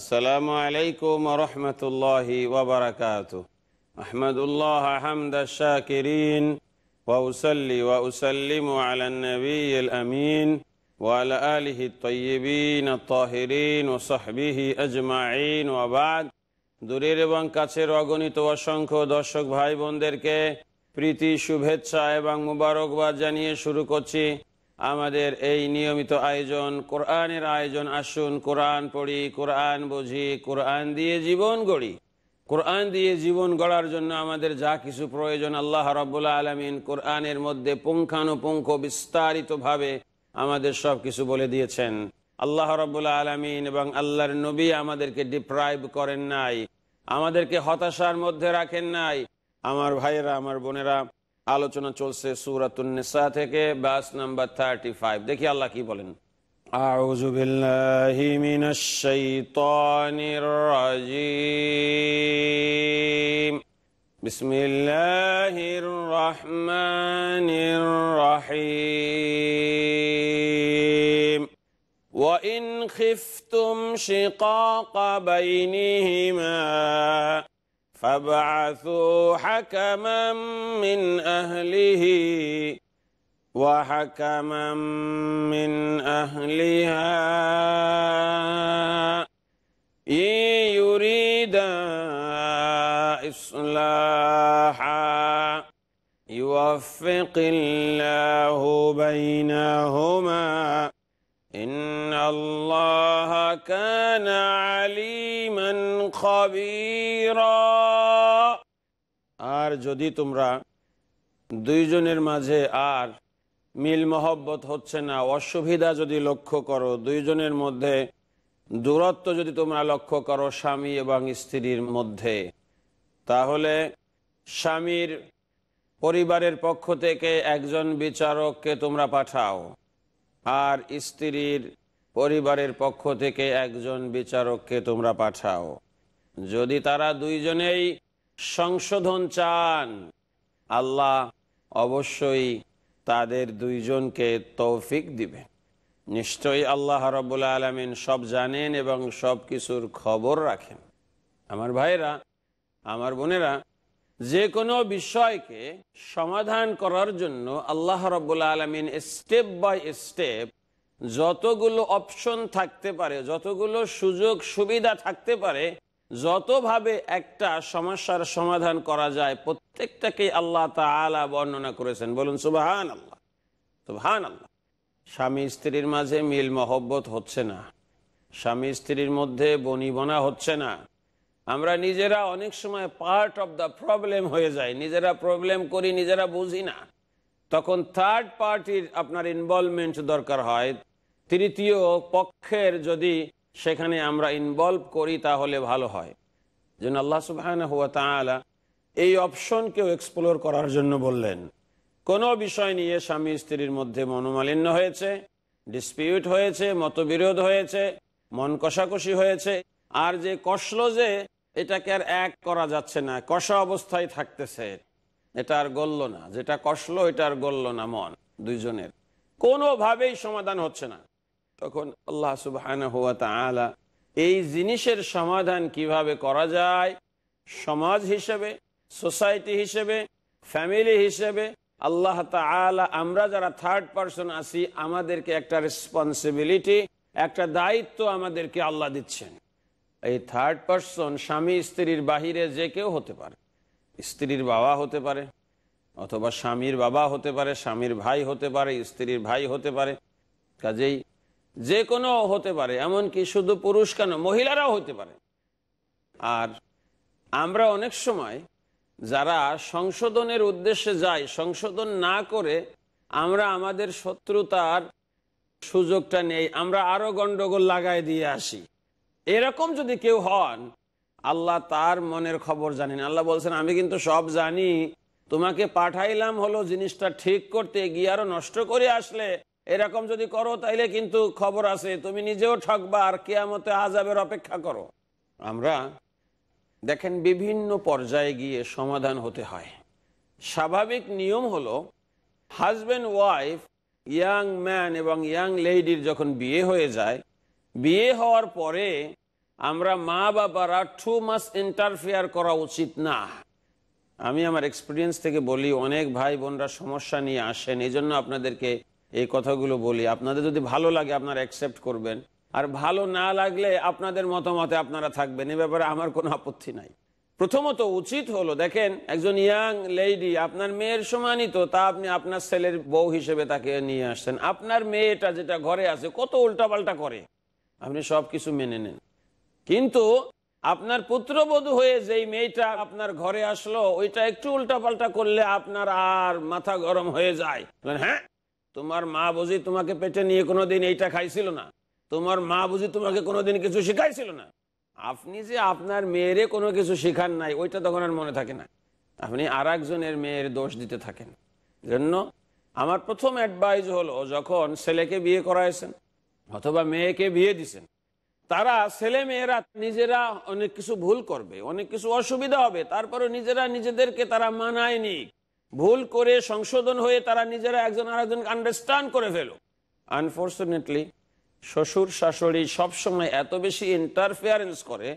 আসসালামু আলাইকুম রহমতুল্লাহি ওবরাকাত আহমদুল্লাহ হামদ শাকিরিন ওয়াউসাল্লি ওয়াউসাল্লিম আলা নবী আমিন ওয়ালা আলিহি তৈবিন তাহিরিন ও সাহবিহি আজমাইন ওয়াবাদ দূরের এবং কাছের অগণিত অসংখ্য দর্শক ভাই বোনদেরকে প্রীতি শুভেচ্ছা এবং মুবারকবাদ জানিয়ে শুরু করছি আমাদের এই নিয়মিত আয়োজন কোরআনের আয়োজন আসুন কোরআন পড়ি কোরআন বুঝি কোরআন দিয়ে জীবন গড়ি কোরআন দিয়ে জীবন গড়ার জন্য আমাদের যা কিছু প্রয়োজন আল্লাহ রব্বুল্লা আলমিন কোরআনের মধ্যে পুঙ্খানুপুঙ্খ বিস্তারিতভাবে আমাদের সব কিছু বলে দিয়েছেন আল্লাহ রব্বুল্লা আলমিন এবং আল্লাহর নবী আমাদেরকে ডিপ্রাইভ করেন নাই আমাদেরকে হতাশার মধ্যে রাখেন নাই আমার ভাইয়েরা আমার বোনেরা আলোচনা চলছে সুরাতুন্নেসা থেকে বাস নাম্বার থার্টি ফাইভ দেখি আল্লাহ কি বলেন أعوذ بالله من الشيطان الرجيم بسم الله الرحمن الرحيم وإن خفتم شقاق بينهما فابعثوا حكما من أهله وحكما من أهلها إن يريدا إصلاحا يوفق الله بينهما إن الله كان عليما خبيراً আর যদি তোমরা দুইজনের মাঝে আর মিল মহব্বত হচ্ছে না অসুবিধা যদি লক্ষ্য করো দুইজনের মধ্যে দূরত্ব যদি তোমরা লক্ষ্য করো স্বামী এবং স্ত্রীর মধ্যে তাহলে স্বামীর পরিবারের পক্ষ থেকে একজন বিচারককে তোমরা পাঠাও আর স্ত্রীর পরিবারের পক্ষ থেকে একজন বিচারককে তোমরা পাঠাও যদি তারা দুইজনেই সংশোধন চান আল্লাহ অবশ্যই তাদের দুইজনকে তৌফিক দিবেন নিশ্চয়ই আল্লাহ রবুল আলমিন সব জানেন এবং সব কিছুর খবর রাখেন আমার ভাইরা আমার বোনেরা যে কোনো বিষয়কে সমাধান করার জন্য আল্লাহ রবুল আলমিন স্টেপ বাই স্টেপ যতগুলো অপশন থাকতে পারে যতগুলো সুযোগ সুবিধা থাকতে পারে যতভাবে একটা সমস্যার সমাধান করা যায় প্রত্যেকটাকে আল্লাহ তালা বর্ণনা করেছেন বলুন সুবাহান আল্লাহ সুবাহান আল্লাহ স্বামী স্ত্রীর মাঝে মিল মহব্বত হচ্ছে না স্বামী স্ত্রীর মধ্যে বনিবনা হচ্ছে না আমরা নিজেরা অনেক সময় পার্ট অফ দ্য প্রবলেম হয়ে যায় নিজেরা প্রবলেম করি নিজেরা বুঝি না তখন থার্ড পার্টির আপনার ইনভলভমেন্ট দরকার হয় তৃতীয় পক্ষের যদি সেখানে আমরা ইনভলভ করি তাহলে ভালো হয় যেন আল্লাহ সুবাহান হুয়া তালা এই অপশনকেও এক্সপ্লোর করার জন্য বললেন কোনো বিষয় নিয়ে স্বামী স্ত্রীর মধ্যে মনোমালিন্য হয়েছে ডিসপিউট হয়েছে মতবিরোধ হয়েছে মন কষাকষি হয়েছে আর যে কষল যে এটাকে আর এক করা যাচ্ছে না কষা অবস্থায় থাকতেছে এটা আর গলল না যেটা কষল এটা আর গলল না মন দুইজনের কোনোভাবেই সমাধান হচ্ছে না তখন আল্লাহ সুবাহান হুয়া তালা এই জিনিসের সমাধান কিভাবে করা যায় সমাজ হিসেবে সোসাইটি হিসেবে ফ্যামিলি হিসেবে আল্লাহ তালা আমরা যারা থার্ড পারসন আছি আমাদেরকে একটা রেসপন্সিবিলিটি একটা দায়িত্ব আমাদেরকে আল্লাহ দিচ্ছেন এই থার্ড পারসন স্বামী স্ত্রীর বাহিরে যে কেউ হতে পারে স্ত্রীর বাবা হতে পারে অথবা স্বামীর বাবা হতে পারে স্বামীর ভাই হতে পারে স্ত্রীর ভাই হতে পারে কাজেই যে কোনো হতে পারে এমনকি শুধু পুরুষ কেন মহিলারাও হতে পারে আর আমরা অনেক সময় যারা সংশোধনের উদ্দেশ্যে যাই সংশোধন না করে আমরা আমাদের শত্রুতার সুযোগটা নেই আমরা আরও গণ্ডগোল লাগাই দিয়ে আসি এরকম যদি কেউ হন আল্লাহ তার মনের খবর জানেন আল্লাহ বলছেন আমি কিন্তু সব জানি তোমাকে পাঠাইলাম হলো জিনিসটা ঠিক করতে গিয়ে আরো নষ্ট করে আসলে এরকম যদি করো তাইলে কিন্তু খবর আছে তুমি নিজেও ঠকবা আর কেয়ামতে আজাবের অপেক্ষা করো আমরা দেখেন বিভিন্ন পর্যায়ে গিয়ে সমাধান হতে হয় স্বাভাবিক নিয়ম হলো হাজব্যান্ড ওয়াইফ ইয়াং ম্যান এবং ইয়াং লেডির যখন বিয়ে হয়ে যায় বিয়ে হওয়ার পরে আমরা মা বাবারা টু মাস ইন্টারফেয়ার করা উচিত না আমি আমার এক্সপিরিয়েন্স থেকে বলি অনেক ভাই বোনরা সমস্যা নিয়ে আসেন এই জন্য আপনাদেরকে এই কথাগুলো বলি আপনাদের যদি ভালো লাগে আপনারা অ্যাকসেপ্ট করবেন আর ভালো না লাগলে আপনাদের মতামতে আপনারা থাকবেন এ ব্যাপারে আমার কোনো আপত্তি নাই প্রথমত উচিত হলো দেখেন একজন ইয়াং লেডি আপনার মেয়ের সমানই তো তা আপনি আপনার ছেলের বউ হিসেবে তাকে নিয়ে আসছেন আপনার মেয়েটা যেটা ঘরে আছে কত উল্টাপাল্টা করে আপনি সব কিছু মেনে নেন কিন্তু আপনার পুত্রবধূ হয়ে যেই মেয়েটা আপনার ঘরে আসলো ওইটা একটু উল্টাপাল্টা করলে আপনার আর মাথা গরম হয়ে যায় হ্যাঁ তোমার মা বুঝি তোমাকে পেটে নিয়ে কোনোদিন এইটা খাইছিল না তোমার মা বুঝি তোমাকে কোনোদিন কিছু শিখাইছিল না আপনি যে আপনার মেয়েরে কোনো কিছু শেখান নাই ওইটা তখন আর মনে থাকে না আপনি আর একজনের মেয়ের দোষ দিতে থাকেন জন্য আমার প্রথম অ্যাডভাইস হলো যখন ছেলেকে বিয়ে করাইছেন অথবা মেয়েকে বিয়ে দিছেন তারা ছেলে মেয়েরা নিজেরা অনেক কিছু ভুল করবে অনেক কিছু অসুবিধা হবে তারপরে নিজেরা নিজেদেরকে তারা মানায়নি ভুল করে সংশোধন হয়ে তারা নিজেরা একজন আরেকজনকে আন্ডারস্ট্যান্ড করে ফেলো আনফর্চুনেটলি শ্বশুর শাশুড়ি সবসময় এত বেশি ইন্টারফিয়ারেন্স করে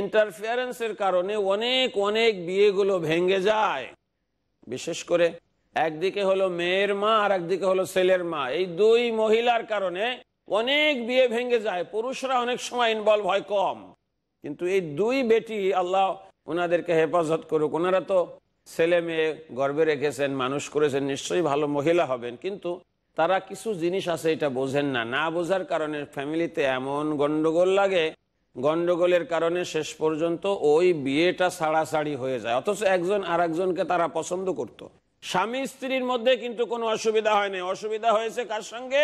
ইন্টারফিয়ারেন্সের কারণে অনেক অনেক বিয়েগুলো ভেঙে যায় বিশেষ করে একদিকে হলো মেয়ের মা আর একদিকে হলো ছেলের মা এই দুই মহিলার কারণে অনেক বিয়ে ভেঙে যায় পুরুষরা অনেক সময় ইনভলভ হয় কম কিন্তু এই দুই বেটি আল্লাহ ওনাদেরকে হেফাজত করুক ওনারা তো ছেলে মেয়ে গর্বে রেখেছেন মানুষ করেছেন নিশ্চয়ই ভালো মহিলা হবেন কিন্তু তারা কিছু জিনিস আছে এটা বোঝেন না না বোঝার কারণে ফ্যামিলিতে এমন গন্ডগোল লাগে গন্ডগোলের কারণে শেষ পর্যন্ত ওই বিয়েটা ছাড়াছাড়ি হয়ে যায় অথচ একজন আর একজনকে তারা পছন্দ করত। স্বামী স্ত্রীর মধ্যে কিন্তু কোনো অসুবিধা হয়নি অসুবিধা হয়েছে কার সঙ্গে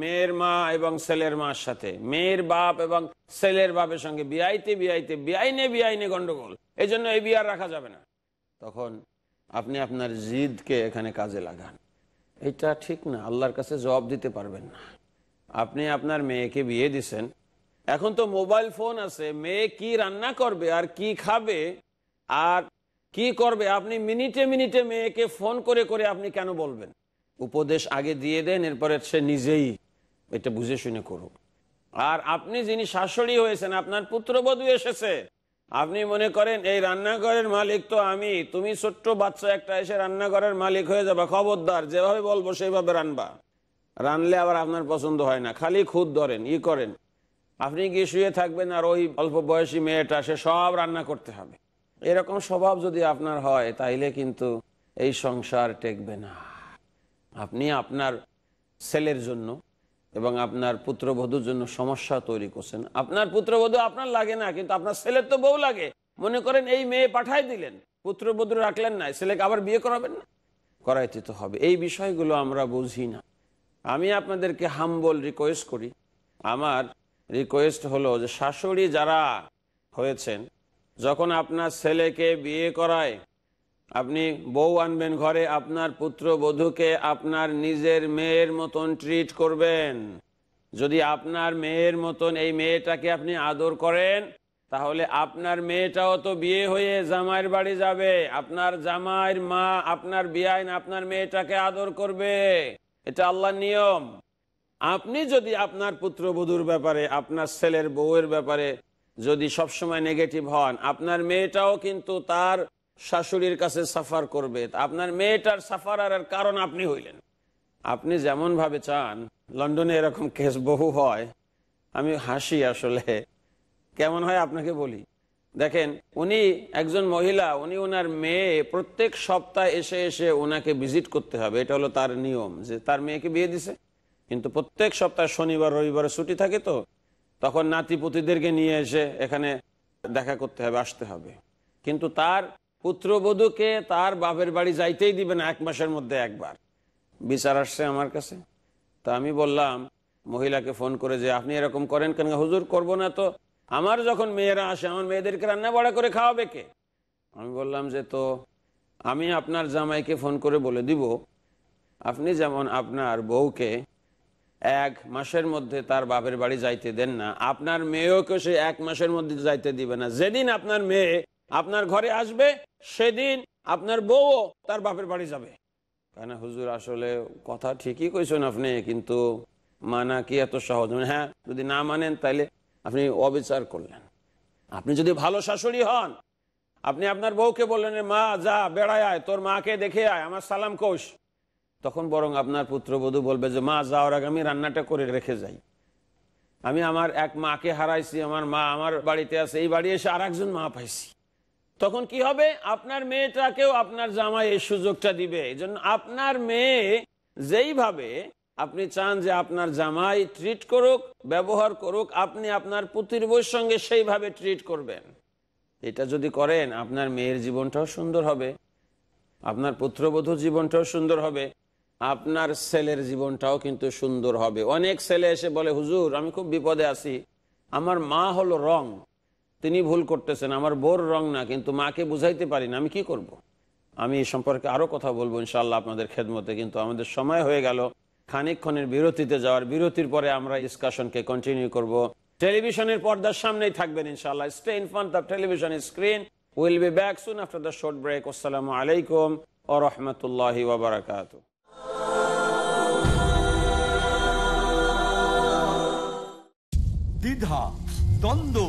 মেয়ের মা এবং ছেলের মার সাথে মেয়ের বাপ এবং ছেলের বাপের সঙ্গে বিআইতে বিআইতে বিআইনে বিআইনে গন্ডগোল এই জন্য এই বিয়ার রাখা যাবে না তখন আপনি আপনার জিদকে এখানে কাজে লাগান এটা ঠিক না আল্লাহর কাছে জবাব দিতে পারবেন না আপনি আপনার মেয়েকে বিয়ে দিছেন এখন তো মোবাইল ফোন আছে মেয়ে কি রান্না করবে আর কি খাবে আর কি করবে আপনি মিনিটে মিনিটে মেয়েকে ফোন করে করে আপনি কেন বলবেন উপদেশ আগে দিয়ে দেন এরপরে সে নিজেই এটা বুঝে শুনে করুক আর আপনি যিনি শাশুড়ি হয়েছেন আপনার পুত্রবধূ এসেছে আপনি মনে করেন এই রান্নাঘরের মালিক তো আমি তুমি ছোট্ট বাচ্চা একটা এসে রান্নাঘরের মালিক হয়ে যাবা খবরদার যেভাবে বলবো সেইভাবে রানবা রানলে আবার আপনার পছন্দ হয় না খালি খুদ ধরেন ই করেন আপনি গিয়ে শুয়ে থাকবেন আর ওই অল্প বয়সী মেয়েটা সে সব রান্না করতে হবে এরকম স্বভাব যদি আপনার হয় তাইলে কিন্তু এই সংসার টেকবে না আপনি আপনার ছেলের জন্য এবং আপনার পুত্রবধূর জন্য সমস্যা তৈরি করছেন আপনার পুত্রবধূ আপনার লাগে না কিন্তু আপনার ছেলের তো বউ লাগে মনে করেন এই মেয়ে পাঠাই দিলেন পুত্রবধূ রাখলেন না ছেলেকে আবার বিয়ে করাবেন না করাইতে তো হবে এই বিষয়গুলো আমরা বুঝি না আমি আপনাদেরকে হাম্বল রিকোয়েস্ট করি আমার রিকোয়েস্ট হলো যে শাশুড়ি যারা হয়েছেন যখন আপনার ছেলেকে বিয়ে করায় আপনি বউ আনবেন ঘরে আপনার পুত্র বধূকে আপনার নিজের মেয়ের মতন ট্রিট করবেন যদি আপনার মেয়ের মতন এই মেয়েটাকে আপনি আদর করেন তাহলে আপনার মেয়েটাও তো বিয়ে হয়ে জামাইয়ের বাড়ি যাবে আপনার জামাইয়ের মা আপনার বিয়াইন আপনার মেয়েটাকে আদর করবে এটা আল্লাহ নিয়ম আপনি যদি আপনার পুত্র বধুর ব্যাপারে আপনার ছেলের বউয়ের ব্যাপারে যদি সবসময় নেগেটিভ হন আপনার মেয়েটাও কিন্তু তার শাশুড়ির কাছে সাফার করবে আপনার মেয়েটার সাফারার কারণ আপনি হইলেন আপনি যেমন ভাবে চান লন্ডনে এরকম কেস বহু হয় আমি হাসি আসলে কেমন হয় আপনাকে বলি দেখেন উনি একজন মহিলা উনি ওনার মেয়ে প্রত্যেক সপ্তাহে এসে এসে ওনাকে ভিজিট করতে হবে এটা হলো তার নিয়ম যে তার মেয়েকে বিয়ে দিছে কিন্তু প্রত্যেক সপ্তাহে শনিবার রবিবার ছুটি থাকে তো তখন নাতি পুতিদেরকে নিয়ে এসে এখানে দেখা করতে হবে আসতে হবে কিন্তু তার পুত্রবধূকে তার বাপের বাড়ি যাইতেই দিবে না এক মাসের মধ্যে একবার বিচার আসছে আমার কাছে তা আমি বললাম মহিলাকে ফোন করে যে আপনি এরকম করেন কেন হুজুর করব না তো আমার যখন মেয়েরা আসে আমার মেয়েদেরকে রান্না বড়া করে খাওয়াবে কে আমি বললাম যে তো আমি আপনার জামাইকে ফোন করে বলে দিব আপনি যেমন আপনার বউকে এক মাসের মধ্যে তার বাপের বাড়ি যাইতে দেন না আপনার মেয়েও সে এক মাসের মধ্যে যাইতে দিবে না যেদিন আপনার মেয়ে আপনার ঘরে আসবে সেদিন আপনার বউ তার বাপের বাড়ি যাবে কেন হুজুর আসলে কথা ঠিকই কইছেন আপনি কিন্তু মানা কি এত সহজ মানে হ্যাঁ যদি না মানেন তাহলে আপনি অবিচার করলেন আপনি যদি ভালো শাশুড়ি হন আপনি আপনার বউকে বললেন মা যা বেড়ায় আয় তোর মাকে দেখে আয় আমার সালাম কোষ তখন বরং আপনার পুত্রবধূ বলবে যে মা যাওয়ার আগে আমি রান্নাটা করে রেখে যাই আমি আমার এক মাকে হারাইছি আমার মা আমার বাড়িতে আছে এই বাড়ি এসে আর একজন মা পাইছি তখন কি হবে আপনার মেয়েটাকেও আপনার জামাই এই সুযোগটা দিবে এই জন্য আপনার মেয়ে যেইভাবে আপনি চান যে আপনার জামাই ট্রিট করুক ব্যবহার করুক আপনি আপনার পুতির বইয়ের সঙ্গে সেইভাবে ট্রিট করবেন এটা যদি করেন আপনার মেয়ের জীবনটাও সুন্দর হবে আপনার পুত্রবধূ জীবনটাও সুন্দর হবে আপনার ছেলের জীবনটাও কিন্তু সুন্দর হবে অনেক ছেলে এসে বলে হুজুর আমি খুব বিপদে আছি আমার মা হলো রং তিনি ভুল করতেছেন আমার বোর রং না কিন্তু মাকে বুঝাইতে পারি না আমি কি করব। আমি এই সম্পর্কে আরও কথা বলবো ইনশাল্লাহ আপনাদের খেদমতে কিন্তু আমাদের সময় হয়ে গেল খানিকক্ষণের বিরতিতে যাওয়ার বিরতির পরে আমরা ডিসকাশনকে কন্টিনিউ করব। টেলিভিশনের পর্দার সামনেই থাকবেন ইনশাল্লাহ stay in front of television screen will be back soon after the short break আসসালাম আলাইকুম ও রহমতুল্লাহ বাকাত দ্বিধা দ্বন্দ্ব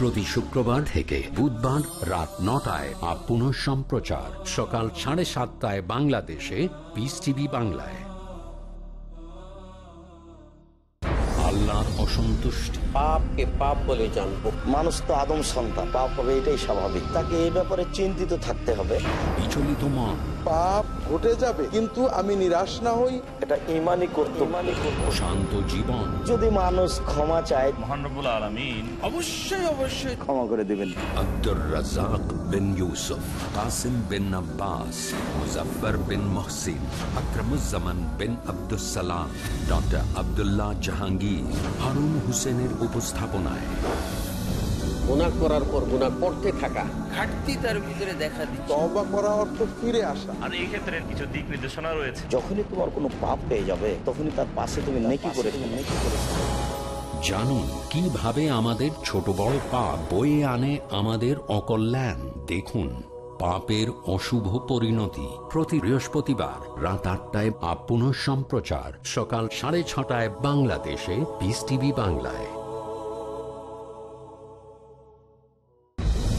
প্রতি শুক্রবার থেকে বুধবার রাত নটায় আর পুনঃ সম্প্রচার সকাল সাড়ে সাতটায় বাংলাদেশে পিস টিভি বাংলায় আল্লাহর অসন্তুষ্টি পাপকে পাপ বলে আদম সন্তান পাপ হবে এটাই স্বাভাবিক তাকে ব্যাপারে চিন্তিত থাকতে হবে বিচলিত পাপ ঘটে যাবে কিন্তু আমি নিরাশ না হই এটা ইমানই করতে শান্ত জীবন যদি মানুষ ক্ষমা চায় মহানবুল আলমিন অবশ্যই অবশ্যই ক্ষমা করে দেবেন আব্দুর রাজাক বিন ইউসুফ কাসিম বিন আব্বাস মুজফার বিন মহসিন আকরামুজ্জামান বিন আব্দুল সালাম ডক্টর আবদুল্লাহ জাহাঙ্গীর হারুন হুসেনের উপস্থাপনায় গুণা করার পর গুণা করতে থাকা ঘাটতি তার ভিতরে দেখা দিচ্ছে করা অর্থ ফিরে আসা আর এই ক্ষেত্রে কিছু দিক নির্দেশনা রয়েছে যখনই তোমার কোনো পাপ পেয়ে যাবে তখনই তার পাশে তুমি নেকি করে নেকি করে জানুন কিভাবে আমাদের ছোট বড় পাপ বয়ে আনে আমাদের অকল্যাণ দেখুন পাপের অশুভ পরিণতি প্রতি বৃহস্পতিবার রাত আটটায় আপ সম্প্রচার সকাল সাড়ে ছটায় বাংলাদেশে বিস টিভি বাংলায়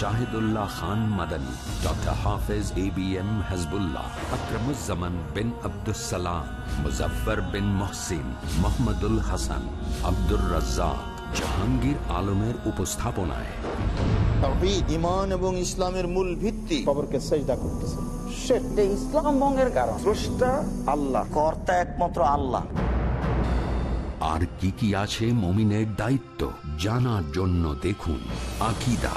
শাহিদুল্লাহ খান Madani doctor Hafez A B M Hezbullah Akramuzzaman bin Abdussalam Muzaffar bin Mohsin Mohammadul Hasan Abdur Razzak Jahangir আলমের উপস্থাপনায় এবং ইসলামের মূল ভিত্তি খবরকে ইসলাম আল্লাহ একমাত্র আল্লাহ আর কি কি আছে মমিনের দায়িত্ব জানার জন্য দেখুন আকিদা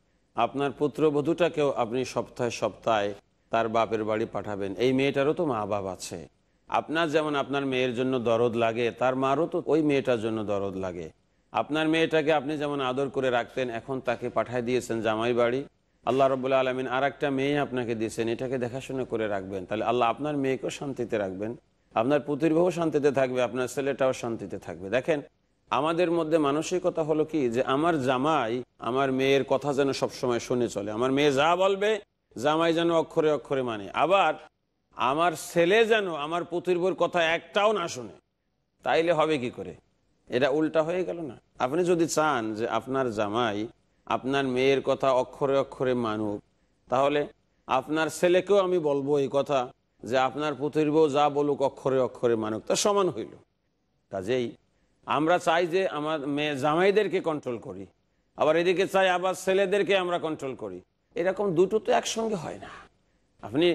আপনার পুত্রবধূটাকেও আপনি সপ্তাহে সপ্তাহে তার বাপের বাড়ি পাঠাবেন এই মেয়েটারও তো মা বাপ আছে আপনার যেমন আপনার মেয়ের জন্য দরদ লাগে তার মারও তো ওই মেয়েটার জন্য দরদ লাগে আপনার মেয়েটাকে আপনি যেমন আদর করে রাখতেন এখন তাকে পাঠায় দিয়েছেন জামাই বাড়ি আল্লাহ রবুল্লা আলমিন আর একটা মেয়ে আপনাকে দিয়েছেন এটাকে দেখাশোনা করে রাখবেন তাহলে আল্লাহ আপনার মেয়েকেও শান্তিতে রাখবেন আপনার পুতির শান্তিতে থাকবে আপনার ছেলেটাও শান্তিতে থাকবে দেখেন আমাদের মধ্যে মানসিকতা হলো কি যে আমার জামাই আমার মেয়ের কথা যেন সবসময় শুনে চলে আমার মেয়ে যা বলবে জামাই যেন অক্ষরে অক্ষরে মানে আবার আমার ছেলে যেন আমার পুতির্বর কথা একটাও না শুনে তাইলে হবে কি করে এটা উল্টা হয়ে গেল না আপনি যদি চান যে আপনার জামাই আপনার মেয়ের কথা অক্ষরে অক্ষরে মানুক তাহলে আপনার ছেলেকেও আমি বলবো এই কথা যে আপনার পুতির যা বলুক অক্ষরে অক্ষরে মানুক তা সমান হইল কাজেই আমরা চাই যে আমার মেয়ে জামাইদেরকে কন্ট্রোল করি আবার এদিকে চাই আবার ছেলেদেরকে আমরা কন্ট্রোল করি এরকম দুটো তো একসঙ্গে হয় না আপনি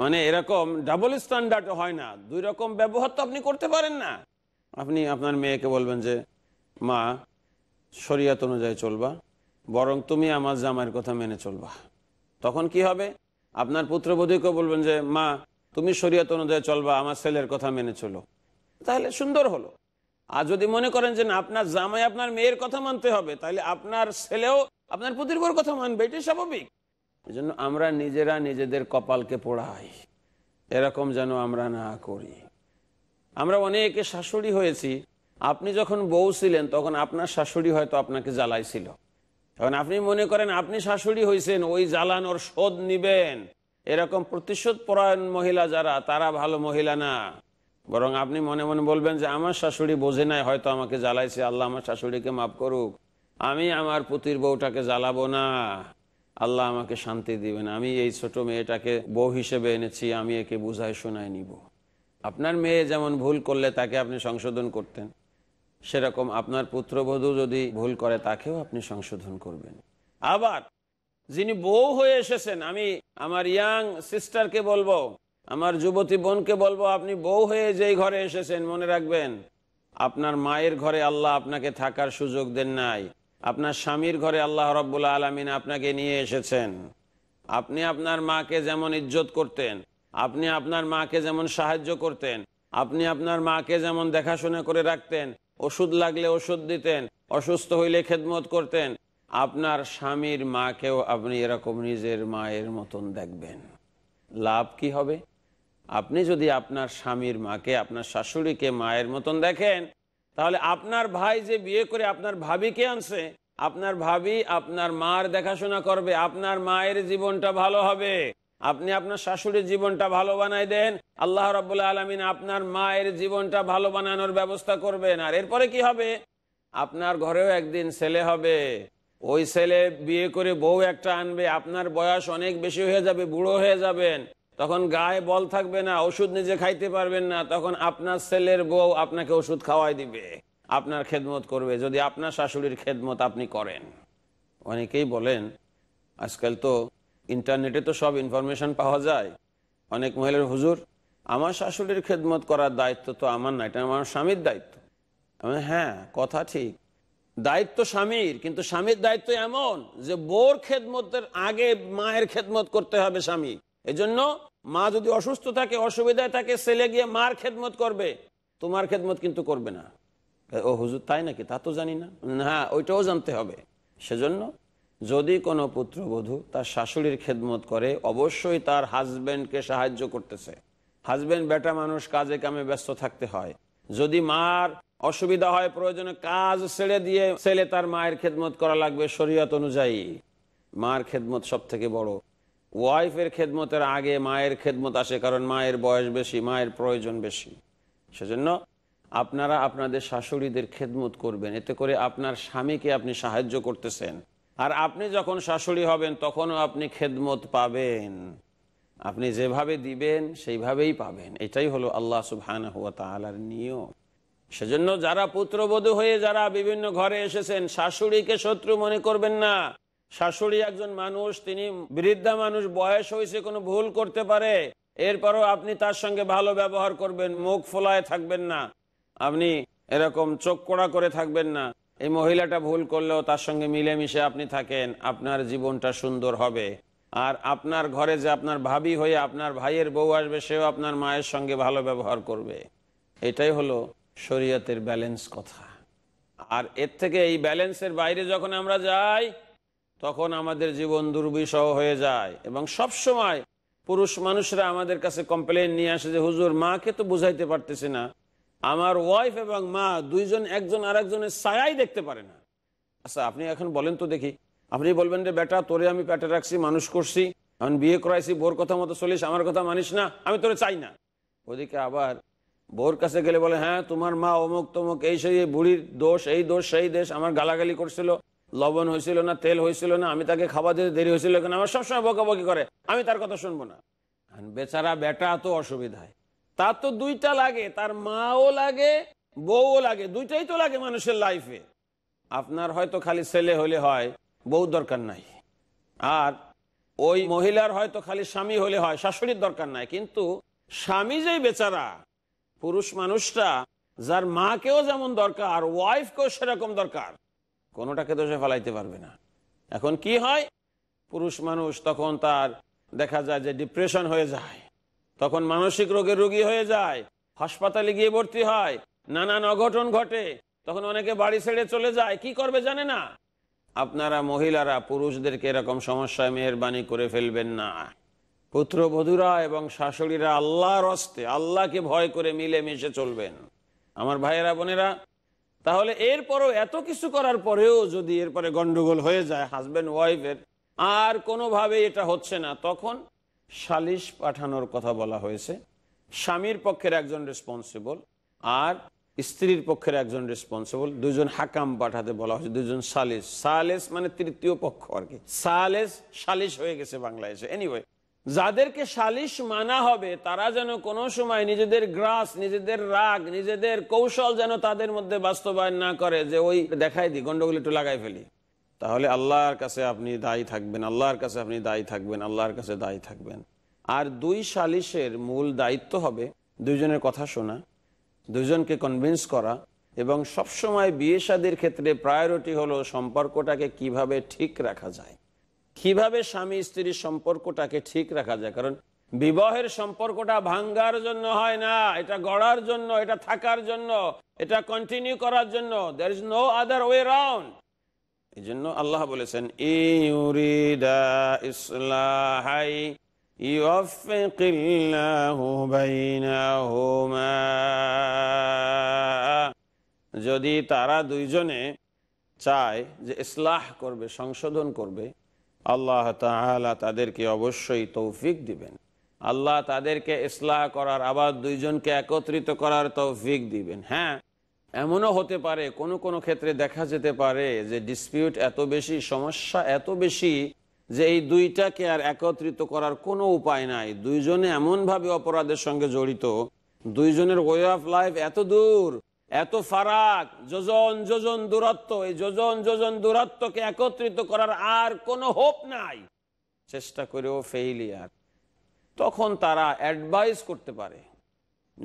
মানে এরকম ডাবল স্ট্যান্ডার্ড হয় না দুই রকম ব্যবহার তো আপনি করতে পারেন না আপনি আপনার মেয়েকে বলবেন যে মা শরিয়ত অনুযায়ী চলবা বরং তুমি আমার জামাইয়ের কথা মেনে চলবা তখন কি হবে আপনার পুত্রবধূকে বলবেন যে মা তুমি শরিয়ত অনুযায়ী চলবা আমার ছেলের কথা মেনে চলো তাহলে সুন্দর হলো আর যদি মনে করেন যে না আপনার জামাই আপনার মেয়ের কথা মানতে হবে তাহলে আপনার ছেলেও আপনার প্রতির্বর কথা মানবে এটাই স্বাভাবিক এই জন্য আমরা নিজেরা নিজেদের কপালকে পোড়াই এরকম যেন আমরা না করি আমরা অনেকে শাশুড়ি হয়েছি আপনি যখন বউ ছিলেন তখন আপনার শাশুড়ি হয়তো আপনাকে জ্বালাইছিল তখন আপনি মনে করেন আপনি শাশুড়ি হয়েছেন ওই জ্বালানোর শোধ নিবেন এরকম প্রতিশোধ পরায়ণ মহিলা যারা তারা ভালো মহিলা না বরং আপনি মনে মনে বলবেন যে আমার শাশুড়ি বোঝে নাই হয়তো আমাকে জ্বালাইছে আল্লাহ আমার শাশুড়িকে মাফ করুক আমি আমার পুতির বউটাকে জ্বালাবো না আল্লাহ আমাকে শান্তি দিবেন আমি এই ছোট মেয়েটাকে বউ হিসেবে এনেছি আমি একে বুঝাই শোনায় নিব আপনার মেয়ে যেমন ভুল করলে তাকে আপনি সংশোধন করতেন সেরকম আপনার পুত্রবধূ যদি ভুল করে তাকেও আপনি সংশোধন করবেন আবার যিনি বউ হয়ে এসেছেন আমি আমার ইয়াং সিস্টারকে বলবো আমার যুবতী বোনকে বলবো আপনি বউ হয়ে যেই ঘরে এসেছেন মনে রাখবেন আপনার মায়ের ঘরে আল্লাহ আপনাকে থাকার সুযোগ দেন নাই আপনার স্বামীর ঘরে আল্লাহ রব্বুল আলমিন আপনাকে নিয়ে এসেছেন আপনি আপনার মাকে যেমন ইজ্জত করতেন আপনি আপনার মাকে যেমন সাহায্য করতেন আপনি আপনার মাকে যেমন দেখাশোনা করে রাখতেন ওষুধ লাগলে ওষুধ দিতেন অসুস্থ হইলে খেদমত করতেন আপনার স্বামীর মাকেও আপনি এরকম নিজের মায়ের মতন দেখবেন লাভ কি হবে আপনি যদি আপনার স্বামীর মাকে আপনার শাশুড়িকে মায়ের মতন দেখেন তাহলে আপনার ভাই যে বিয়ে করে আপনার ভাবিকে আনছে আপনার ভাবি আপনার মার দেখাশোনা করবে আপনার মায়ের জীবনটা ভালো হবে আপনি আপনার শাশুড়ির জীবনটা ভালো বানাই দেন আল্লাহ রবাহ আলমিন আপনার মায়ের জীবনটা ভালো বানানোর ব্যবস্থা করবেন আর এরপরে কি হবে আপনার ঘরেও একদিন ছেলে হবে ওই ছেলে বিয়ে করে বউ একটা আনবে আপনার বয়স অনেক বেশি হয়ে যাবে বুড়ো হয়ে যাবেন তখন গায়ে বল থাকবে না ওষুধ নিজে খাইতে পারবেন না তখন আপনার ছেলের বউ আপনাকে ওষুধ খাওয়াই দিবে আপনার খেদমত করবে যদি আপনার শাশুড়ির খেদমত আপনি করেন অনেকেই বলেন আজকাল তো ইন্টারনেটে তো সব ইনফরমেশন পাওয়া যায় অনেক মহিলার হুজুর আমার শাশুড়ির খেদমত করার দায়িত্ব তো আমার না এটা আমার স্বামীর দায়িত্ব আমি হ্যাঁ কথা ঠিক দায়িত্ব স্বামীর কিন্তু স্বামীর দায়িত্ব এমন যে বোর খেদমতের আগে মায়ের খেদমত করতে হবে স্বামী এজন্য মা যদি অসুস্থ থাকে অসুবিধায় থাকে ছেলে গিয়ে মার খেদমত করবে তোমার খেদমত কিন্তু করবে না ও হুজুর তাই নাকি তা তো জানি না হ্যাঁ ওইটাও জানতে হবে সেজন্য যদি কোনো পুত্রবধূ তার শাশুড়ির খেদমত করে অবশ্যই তার হাজব্যান্ডকে সাহায্য করতেছে হাজব্যান্ড বেটা মানুষ কাজে কামে ব্যস্ত থাকতে হয় যদি মার অসুবিধা হয় প্রয়োজনে কাজ ছেড়ে দিয়ে ছেলে তার মায়ের খেদমত করা লাগবে শরীয়ত অনুযায়ী মার খেদমত সব থেকে বড় ওয়াইফের খেদমতের আগে মায়ের খেদমত আসে কারণ মায়ের বয়স বেশি মায়ের প্রয়োজন বেশি সেজন্য আপনারা আপনাদের শাশুড়িদের খেদমত করবেন এতে করে আপনার স্বামীকে আপনি সাহায্য করতেছেন আর আপনি যখন শাশুড়ি হবেন তখনও আপনি খেদমত পাবেন আপনি যেভাবে দিবেন সেইভাবেই পাবেন এটাই হলো আল্লাহ সুহান হুয়া তালার নিয়ম সেজন্য যারা পুত্রবধূ হয়ে যারা বিভিন্ন ঘরে এসেছেন শাশুড়িকে শত্রু মনে করবেন না শাশুড়ি একজন মানুষ তিনি বৃদ্ধা মানুষ বয়স হয়েছে কোনো ভুল করতে পারে এরপরও আপনি তার সঙ্গে ভালো ব্যবহার করবেন মুখ ফোলায় থাকবেন না আপনি এরকম চোখ কোড়া করে থাকবেন না এই মহিলাটা ভুল করলেও তার সঙ্গে মিলেমিশে আপনি থাকেন আপনার জীবনটা সুন্দর হবে আর আপনার ঘরে যে আপনার ভাবি হয়ে আপনার ভাইয়ের বউ আসবে সেও আপনার মায়ের সঙ্গে ভালো ব্যবহার করবে এটাই হলো শরীয়তের ব্যালেন্স কথা আর এর থেকে এই ব্যালেন্সের বাইরে যখন আমরা যাই তখন আমাদের জীবন দুর্বিষহ হয়ে যায় এবং সব সময় পুরুষ মানুষরা আমাদের কাছে কমপ্লেন নিয়ে আসে যে হুজুর মাকে তো বুঝাইতে পারতেছে না আমার ওয়াইফ এবং মা দুইজন একজন আর একজনের ছায়াই দেখতে পারে না আচ্ছা আপনি এখন বলেন তো দেখি আপনি বলবেন যে বেটা তোরে আমি পেটে রাখছি মানুষ করছি এখন বিয়ে করাইছি বোর কথা মতো চলিস আমার কথা মানিস না আমি তোরে চাই না ওদিকে আবার বোর কাছে গেলে বলে হ্যাঁ তোমার মা অমুক তমুক এই সেই বুড়ির দোষ এই দোষ সেই দেশ আমার গালাগালি করছিল লবণ হয়েছিল না তেল হয়েছিল না আমি তাকে খাবার দিতে দেরি হয়েছিল কেন আমার সবসময় বকাবকি করে আমি তার কথা শুনবো না বেচারা বেটা তো অসুবিধায় তার তো দুইটা লাগে তার মাও লাগে বউও লাগে দুইটাই তো লাগে মানুষের লাইফে আপনার হয়তো খালি ছেলে হলে হয় বউ দরকার নাই আর ওই মহিলার হয়তো খালি স্বামী হলে হয় শাশুড়ির দরকার নাই কিন্তু স্বামী যেই বেচারা পুরুষ মানুষটা যার মাকেও যেমন দরকার ওয়াইফকেও সেরকম দরকার কোনোটাকে দোষে ফেলাইতে পারবে না এখন কি হয় পুরুষ মানুষ তখন তার দেখা যায় যে ডিপ্রেশন হয়ে যায় তখন মানসিক রোগের রোগী হয়ে যায় হাসপাতালে গিয়ে ভর্তি হয় নানান অঘটন ঘটে তখন অনেকে বাড়ি ছেড়ে চলে যায় কি করবে জানে না আপনারা মহিলারা পুরুষদেরকে এরকম সমস্যায় মেহরবানি করে ফেলবেন না পুত্রবধূরা এবং শাশুড়িরা আল্লাহর অস্তে আল্লাহকে ভয় করে মিলে মিশে চলবেন আমার ভাইয়েরা বোনেরা তাহলে এরপরও এত কিছু করার পরেও যদি এরপরে গন্ডগোল হয়ে যায় হাজব্যান্ড ওয়াইফের আর কোনোভাবে এটা হচ্ছে না তখন সালিশ পাঠানোর কথা বলা হয়েছে স্বামীর পক্ষের একজন রেসপন্সিবল আর স্ত্রীর পক্ষের একজন রেসপন্সিবল দুজন হাকাম পাঠাতে বলা হয়েছে দুজন সালিস সালেস মানে তৃতীয় পক্ষ আর কি সালেস সালিস হয়ে গেছে বাংলাদেশে এনিওয়ে যাদেরকে সালিশ মানা হবে তারা যেন কোনো সময় নিজেদের গ্রাস নিজেদের রাগ নিজেদের কৌশল যেন তাদের মধ্যে বাস্তবায়ন না করে যে ওই দেখাই দিই গন্ডগোল একটু লাগাই ফেলি তাহলে আল্লাহর কাছে আপনি দায়ী থাকবেন আল্লাহর কাছে আপনি দায়ী থাকবেন আল্লাহর কাছে দায়ী থাকবেন আর দুই সালিশের মূল দায়িত্ব হবে দুজনের কথা শোনা দুজনকে কনভিন্স করা এবং সবসময় বিয়ে সাদির ক্ষেত্রে প্রায়োরিটি হলো সম্পর্কটাকে কিভাবে ঠিক রাখা যায় কিভাবে স্বামী স্ত্রীর সম্পর্কটাকে ঠিক রাখা যায় কারণ বিবাহের সম্পর্কটা ভাঙ্গার জন্য হয় না এটা গড়ার জন্য এটা থাকার জন্য এটা কন্টিনিউ করার জন্য there is no other way round এই জন্য আল্লাহ বলেছেন ইউরিদা যদি তারা দুইজনে চায় যে ইসলাহ করবে সংশোধন করবে আল্লাহ তালা তাদেরকে অবশ্যই তৌফিক দিবেন আল্লাহ তাদেরকে ইসলাহ করার আবার দুইজনকে একত্রিত করার তৌফিক দিবেন হ্যাঁ এমনও হতে পারে কোনো কোনো ক্ষেত্রে দেখা যেতে পারে যে ডিসপিউট এত বেশি সমস্যা এত বেশি যে এই দুইটাকে আর একত্রিত করার কোনো উপায় নাই দুইজনে এমনভাবে অপরাধের সঙ্গে জড়িত দুইজনের ওয়ে অফ লাইফ এত দূর এত ফারাক যোজন যোজন দূরত্ব এই যোজন যোজন দূরত্বকে একত্রিত করার আর কোনো হোপ নাই চেষ্টা করেও ফেইলিয়ার তখন তারা অ্যাডভাইস করতে পারে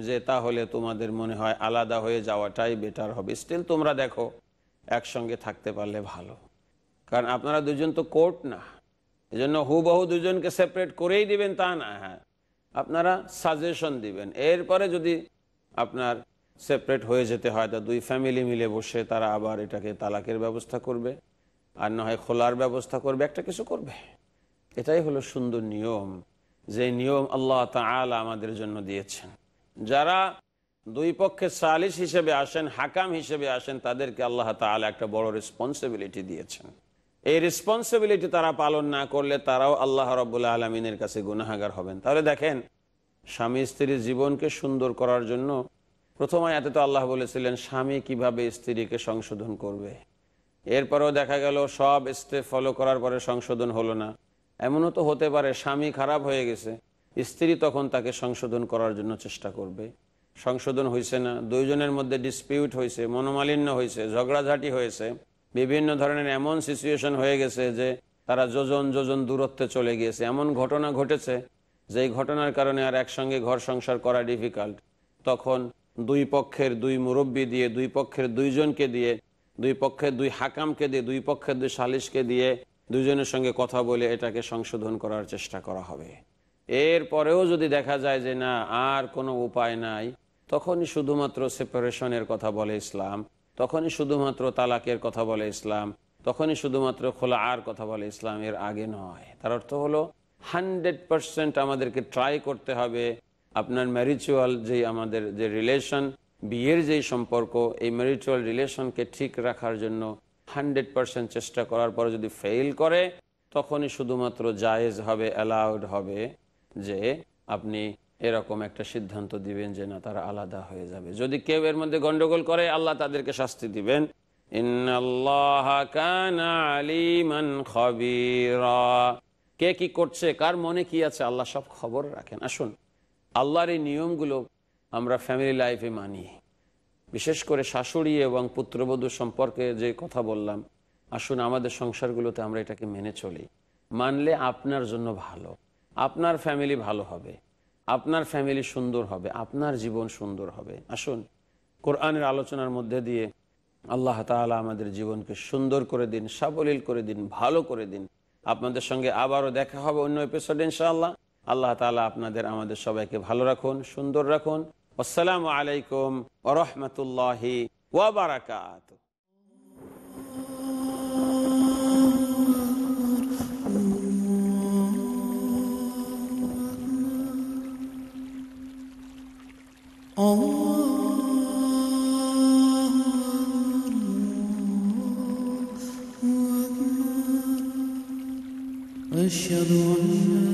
যে তাহলে তোমাদের মনে হয় আলাদা হয়ে যাওয়াটাই বেটার হবে স্টিল তোমরা দেখো একসঙ্গে থাকতে পারলে ভালো কারণ আপনারা দুজন তো কোর্ট না এই জন্য হুবহু দুজনকে সেপারেট করেই দিবেন তা না হ্যাঁ আপনারা সাজেশন দিবেন এরপরে যদি আপনার সেপারেট হয়ে যেতে হয় তা দুই ফ্যামিলি মিলে বসে তারা আবার এটাকে তালাকের ব্যবস্থা করবে আর না হয় খোলার ব্যবস্থা করবে একটা কিছু করবে এটাই হলো সুন্দর নিয়ম যে নিয়ম আল্লাহ তাল আমাদের জন্য দিয়েছেন যারা দুই পক্ষে সালিস হিসেবে আসেন হাকাম হিসেবে আসেন তাদেরকে আল্লাহ তাল একটা বড় রেসপন্সিবিলিটি দিয়েছেন এই রেসপন্সিবিলিটি তারা পালন না করলে তারাও আল্লাহ রবুল্লা আলমিনের কাছে গুনাহাগার হবেন তাহলে দেখেন স্বামী স্ত্রীর জীবনকে সুন্দর করার জন্য প্রথম আয়াতে তো আল্লাহ বলেছিলেন স্বামী কিভাবে স্ত্রীকে সংশোধন করবে এরপরেও দেখা গেল সব স্টেপ ফলো করার পরে সংশোধন হলো না এমনও তো হতে পারে স্বামী খারাপ হয়ে গেছে স্ত্রী তখন তাকে সংশোধন করার জন্য চেষ্টা করবে সংশোধন হয়েছে না দুইজনের মধ্যে ডিসপিউট হয়েছে মনোমালিন্য হয়েছে ঝগড়াঝাটি হয়েছে বিভিন্ন ধরনের এমন সিচুয়েশন হয়ে গেছে যে তারা যোজন যোজন দূরত্বে চলে গিয়েছে এমন ঘটনা ঘটেছে যেই ঘটনার কারণে আর একসঙ্গে ঘর সংসার করা ডিফিকাল্ট তখন দুই পক্ষের দুই মুরব্বী দিয়ে দুই পক্ষের দুইজনকে দিয়ে দুই পক্ষের দুই হাকামকে দিয়ে দুই পক্ষের দুই সালিশকে দিয়ে দুজনের সঙ্গে কথা বলে এটাকে সংশোধন করার চেষ্টা করা হবে এর পরেও যদি দেখা যায় যে না আর কোনো উপায় নাই তখনই শুধুমাত্র সেপারেশনের কথা বলে ইসলাম তখনই শুধুমাত্র তালাকের কথা বলে ইসলাম তখনই শুধুমাত্র খোলা আর কথা বলে ইসলাম এর আগে নয় তার অর্থ হলো হান্ড্রেড পারসেন্ট আমাদেরকে ট্রাই করতে হবে আপনার ম্যারিচুয়াল যে আমাদের যে রিলেশন বিয়ের যেই সম্পর্ক এই ম্যারিচুয়াল রিলেশনকে ঠিক রাখার জন্য হান্ড্রেড পারসেন্ট চেষ্টা করার পরে যদি ফেল করে তখনই শুধুমাত্র জায়েজ হবে অ্যালাউড হবে যে আপনি এরকম একটা সিদ্ধান্ত দিবেন যে না তারা আলাদা হয়ে যাবে যদি কেউ এর মধ্যে গন্ডগোল করে আল্লাহ তাদেরকে শাস্তি দিবেন কে কি করছে কার মনে কি আছে আল্লাহ সব খবর রাখেন আসুন আল্লাহর এই নিয়মগুলো আমরা ফ্যামিলি লাইফে মানি বিশেষ করে শাশুড়ি এবং পুত্রবধূ সম্পর্কে যে কথা বললাম আসুন আমাদের সংসারগুলোতে আমরা এটাকে মেনে চলি মানলে আপনার জন্য ভালো আপনার ফ্যামিলি ভালো হবে আপনার ফ্যামিলি সুন্দর হবে আপনার জীবন সুন্দর হবে আসুন কোরআনের আলোচনার মধ্যে দিয়ে আল্লাহ তালা আমাদের জীবনকে সুন্দর করে দিন সাবলীল করে দিন ভালো করে দিন আপনাদের সঙ্গে আবারও দেখা হবে অন্য এপিসোড ইনশাআল্লাহ আল্লাহ তালা আপনাদের আমাদের সবাইকে ভালো রাখুন সুন্দর রাখুন আসসালামু আলাইকুম ওরহমতুল্লাহি ওবরাকাত Allah أشهد أن لا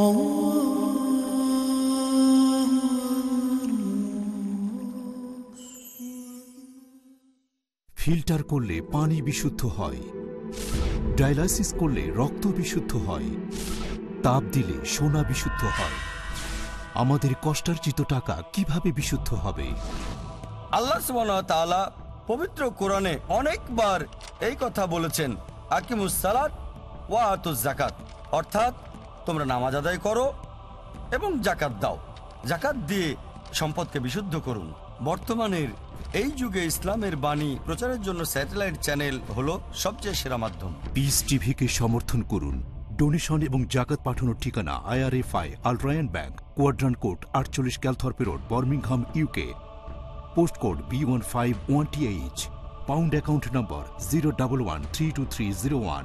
ফিল্টার করলে পানি বিশুদ্ধ হয় ডায়ালাইসিস করলে রক্ত বিশুদ্ধ হয় তাপ দিলে সোনা বিশুদ্ধ হয় আমাদের কষ্টার্জিত টাকা কিভাবে বিশুদ্ধ হবে আল্লাহ তাআলা পবিত্র কোরআনে অনেকবার এই কথা বলেছেন আকিমুসালাত ওয়া আতুজ জাকাত অর্থাৎ তোমরা নামাজ আদায় করো এবং জাকাত দাও জাকাত দিয়ে সম্পদকে বিশুদ্ধ করুন বর্তমানের এই যুগে ইসলামের বাণী প্রচারের জন্য স্যাটেলাইট চ্যানেল হলো সবচেয়ে সেরা মাধ্যম পিস টিভিকে সমর্থন করুন ডোনেশন এবং জাকাত পাঠানোর ঠিকানা আই আল্রায়ন ব্যাঙ্ক কোয়াড্রান কোড আটচল্লিশ Calthorpe road Birmingham UK post code B one five one T H pound account number zero double one three two three zero one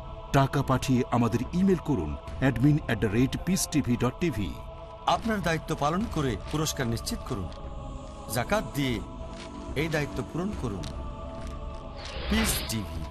টাকা পাঠিয়ে আমাদের ইমেল করুন অ্যাডমিন আপনার দায়িত্ব পালন করে পুরস্কার নিশ্চিত করুন জাকাত দিয়ে এই দায়িত্ব পূরণ করুন পিস টিভি